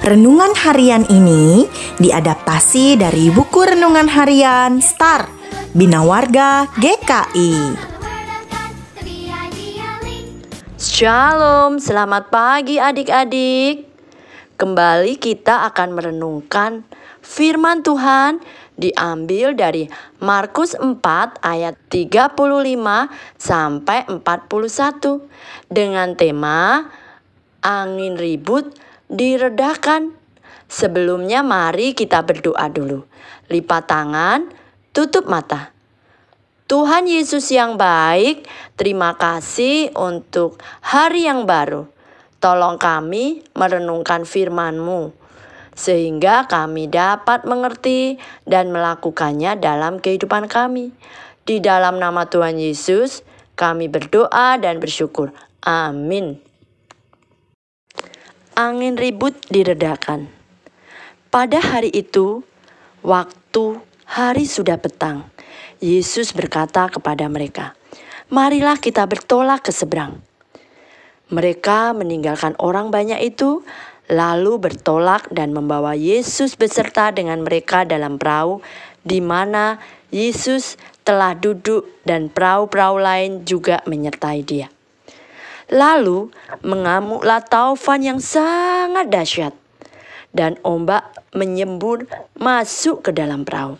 Renungan harian ini diadaptasi dari buku renungan harian Star Bina Warga GKI. Shalom, selamat pagi adik-adik. Kembali kita akan merenungkan firman Tuhan diambil dari Markus 4 ayat 35 sampai 41 dengan tema angin ribut diredakan. Sebelumnya mari kita berdoa dulu. Lipat tangan, tutup mata. Tuhan Yesus yang baik, terima kasih untuk hari yang baru. Tolong kami merenungkan firman-Mu, sehingga kami dapat mengerti dan melakukannya dalam kehidupan kami. Di dalam nama Tuhan Yesus, kami berdoa dan bersyukur. Amin angin ribut diredakan. Pada hari itu, waktu hari sudah petang, Yesus berkata kepada mereka, "Marilah kita bertolak ke seberang." Mereka meninggalkan orang banyak itu, lalu bertolak dan membawa Yesus beserta dengan mereka dalam perahu, di mana Yesus telah duduk, dan perahu-perahu lain juga menyertai Dia. Lalu mengamuklah taufan yang sangat dahsyat dan ombak menyembur masuk ke dalam perahu.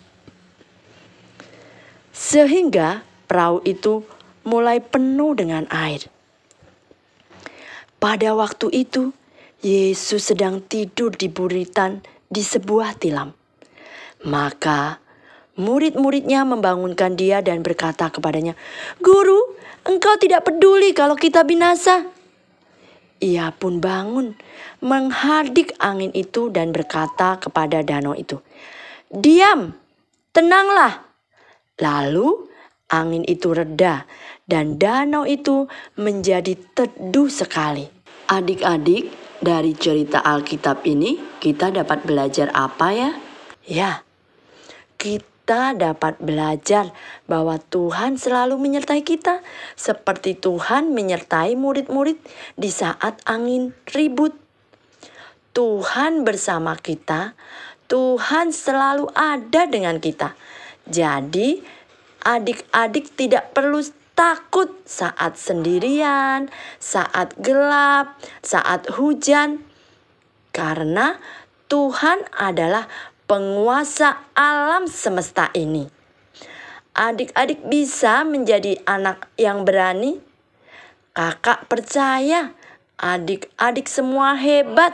Sehingga perahu itu mulai penuh dengan air. Pada waktu itu, Yesus sedang tidur di buritan di sebuah tilam. Maka Murid-muridnya membangunkan dia dan berkata kepadanya, Guru, engkau tidak peduli kalau kita binasa. Ia pun bangun, menghardik angin itu dan berkata kepada danau itu, Diam, tenanglah. Lalu angin itu reda dan danau itu menjadi teduh sekali. Adik-adik, dari cerita Alkitab ini kita dapat belajar apa ya? Ya, kita kita dapat belajar bahwa Tuhan selalu menyertai kita, seperti Tuhan menyertai murid-murid di saat angin ribut. Tuhan bersama kita, Tuhan selalu ada dengan kita. Jadi, adik-adik tidak perlu takut saat sendirian, saat gelap, saat hujan, karena Tuhan adalah penguasa alam semesta ini. Adik-adik bisa menjadi anak yang berani. Kakak percaya adik-adik semua hebat.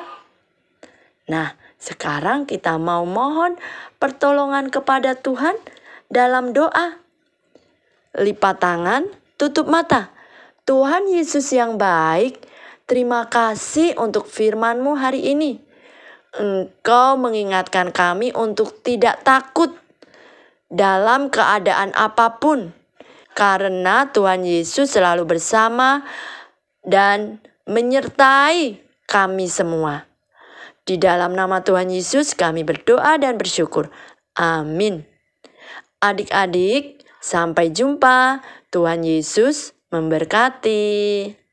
Nah, sekarang kita mau mohon pertolongan kepada Tuhan dalam doa. Lipat tangan, tutup mata. Tuhan Yesus yang baik, terima kasih untuk firman-Mu hari ini. Engkau mengingatkan kami untuk tidak takut dalam keadaan apapun, karena Tuhan Yesus selalu bersama dan menyertai kami semua. Di dalam nama Tuhan Yesus, kami berdoa dan bersyukur. Amin. Adik-adik, sampai jumpa. Tuhan Yesus memberkati.